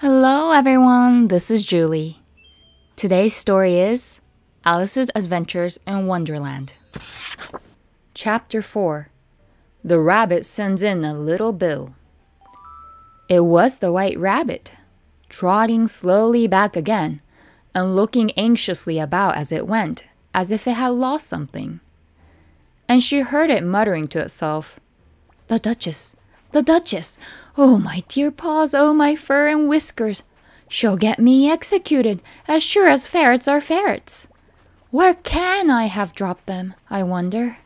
Hello, everyone. This is Julie. Today's story is Alice's Adventures in Wonderland. Chapter 4 The Rabbit Sends in a Little Bill. It was the White Rabbit, trotting slowly back again and looking anxiously about as it went, as if it had lost something. And she heard it muttering to itself, The Duchess, the Duchess! Oh, my dear paws, oh, my fur and whiskers! She'll get me executed, as sure as ferrets are ferrets! Where can I have dropped them, I wonder?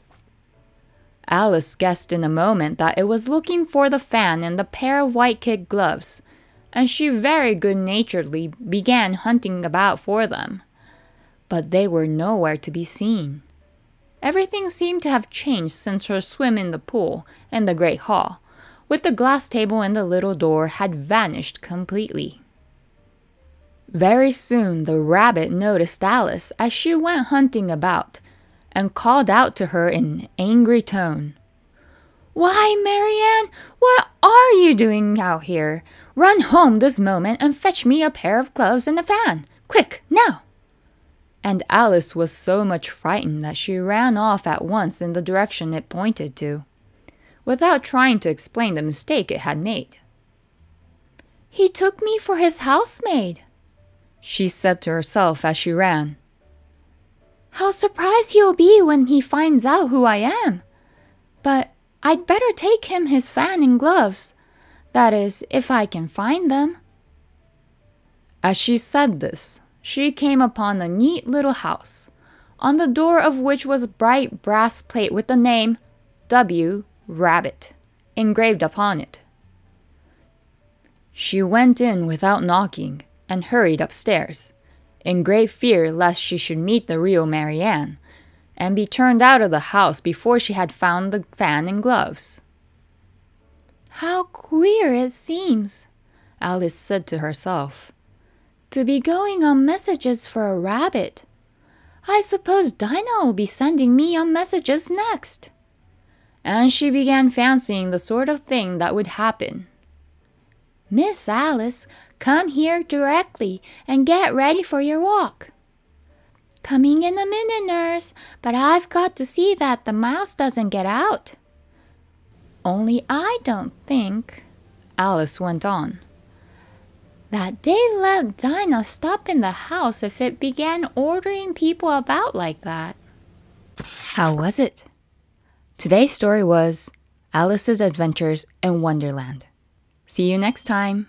Alice guessed in a moment that it was looking for the fan and the pair of white kid gloves, and she very good naturedly began hunting about for them. But they were nowhere to be seen. Everything seemed to have changed since her swim in the pool and the great hall, with the glass table and the little door, had vanished completely. Very soon the rabbit noticed Alice as she went hunting about and called out to her in an angry tone. Why, Marianne, what are you doing out here? Run home this moment and fetch me a pair of gloves and a fan. Quick, now! And Alice was so much frightened that she ran off at once in the direction it pointed to without trying to explain the mistake it had made. He took me for his housemaid, she said to herself as she ran. How surprised he'll be when he finds out who I am. But I'd better take him his fan and gloves. That is, if I can find them. As she said this, she came upon a neat little house, on the door of which was a bright brass plate with the name W rabbit engraved upon it. She went in without knocking and hurried upstairs, in great fear lest she should meet the real Marianne and be turned out of the house before she had found the fan and gloves. How queer it seems, Alice said to herself, to be going on messages for a rabbit. I suppose Dinah'll be sending me on messages next and she began fancying the sort of thing that would happen. Miss Alice, come here directly and get ready for your walk. Coming in a minute, nurse, but I've got to see that the mouse doesn't get out. Only I don't think, Alice went on, that they let Dinah stop in the house if it began ordering people about like that. How was it? Today's story was Alice's Adventures in Wonderland. See you next time!